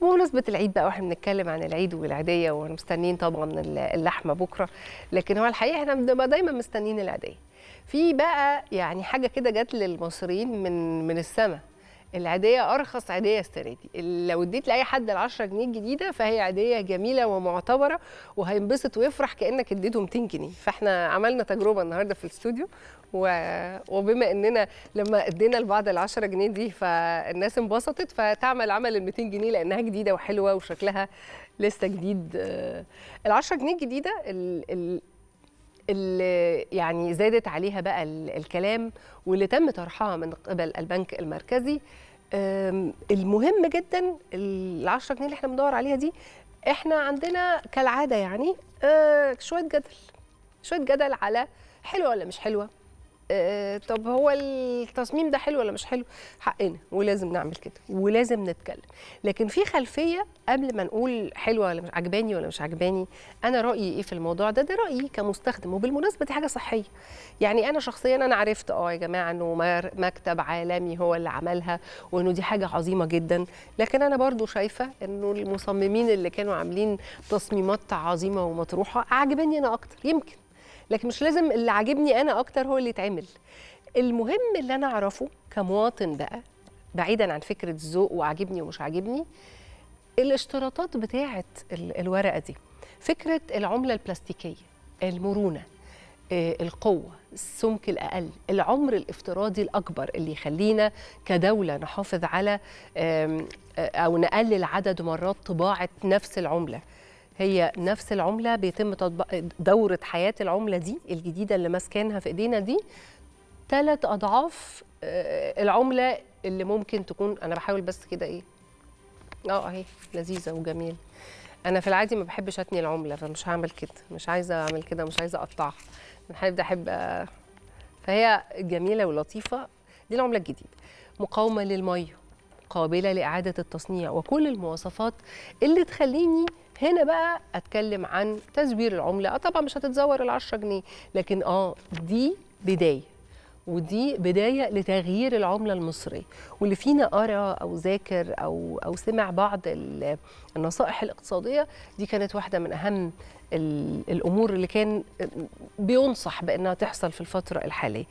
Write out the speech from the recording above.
بمناسبة العيد بقى واحنا بنتكلم عن العيد والعيدية ومستنيين طبعا اللحمة بكرة لكن هو الحقيقة احنا بنبقى دايما مستنيين العيدية في بقى يعني حاجة كده جت للمصريين من من السماء العاديه ارخص عاديه السنه دي لو اديت لاي حد ال 10 جنيه الجديده فهي عاديه جميله ومعتبره وهينبسط ويفرح كانك اديته 200 جنيه فاحنا عملنا تجربه النهارده في الاستوديو و... وبما اننا لما ادينا لبعض ال 10 جنيه دي فالناس انبسطت فتعمل عمل ال 200 جنيه لانها جديده وحلوه وشكلها لسه جديد آه، ال 10 جنيه الجديده ال... ال... اللي يعني زادت عليها بقى الكلام واللي تم طرحها من قبل البنك المركزي المهم جدا ال 10 جنيه اللي احنا بندور عليها دي احنا عندنا كالعاده يعني أه، شويه جدل شويه جدل على حلوه ولا مش حلوه آه، طب هو التصميم ده حلو ولا مش حلو حقنا ولازم نعمل كده ولازم نتكلم لكن في خلفيه قبل ما نقول حلوه ولا مش عجباني ولا مش عجباني انا رايي ايه في الموضوع ده ده رايي كمستخدم وبالمناسبه دي حاجه صحيه يعني انا شخصيا انا عرفت اه يا جماعه انه مكتب عالمي هو اللي عملها وانه دي حاجه عظيمه جدا لكن انا برضو شايفه انه المصممين اللي كانوا عاملين تصميمات عظيمه ومطروحه عجباني انا اكتر يمكن لكن مش لازم اللي عاجبني انا اكتر هو اللي يتعمل المهم اللي انا اعرفه كمواطن بقى بعيدا عن فكره الذوق وعاجبني ومش عاجبني الاشتراطات بتاعه الورقه دي فكره العمله البلاستيكيه المرونه آه، القوة السمك الأقل العمر الافتراضي الأكبر اللي يخلينا كدولة نحافظ على آه، أو نقلل عدد مرات طباعة نفس العملة هي نفس العمله بيتم تطبيق دوره حياه العمله دي الجديده اللي ماسكينها في ايدينا دي ثلاث اضعاف آه، العمله اللي ممكن تكون انا بحاول بس كده ايه اه اهي لذيذه وجميله انا في العادي ما بحبش اتني العمله فمش هعمل كده مش عايزه اعمل كده مش عايزه اقطعها انا هبدا احب آه، فهي جميله ولطيفه دي العمله الجديده مقاومه للميه قابله لاعاده التصنيع وكل المواصفات اللي تخليني هنا بقى اتكلم عن تزوير العمله اه طبعا مش هتتزور ال 10 جنيه لكن اه دي بدايه ودي بدايه لتغيير العمله المصريه واللي فينا قرا او ذاكر او او سمع بعض النصائح الاقتصاديه دي كانت واحده من اهم الامور اللي كان بينصح بانها تحصل في الفتره الحاليه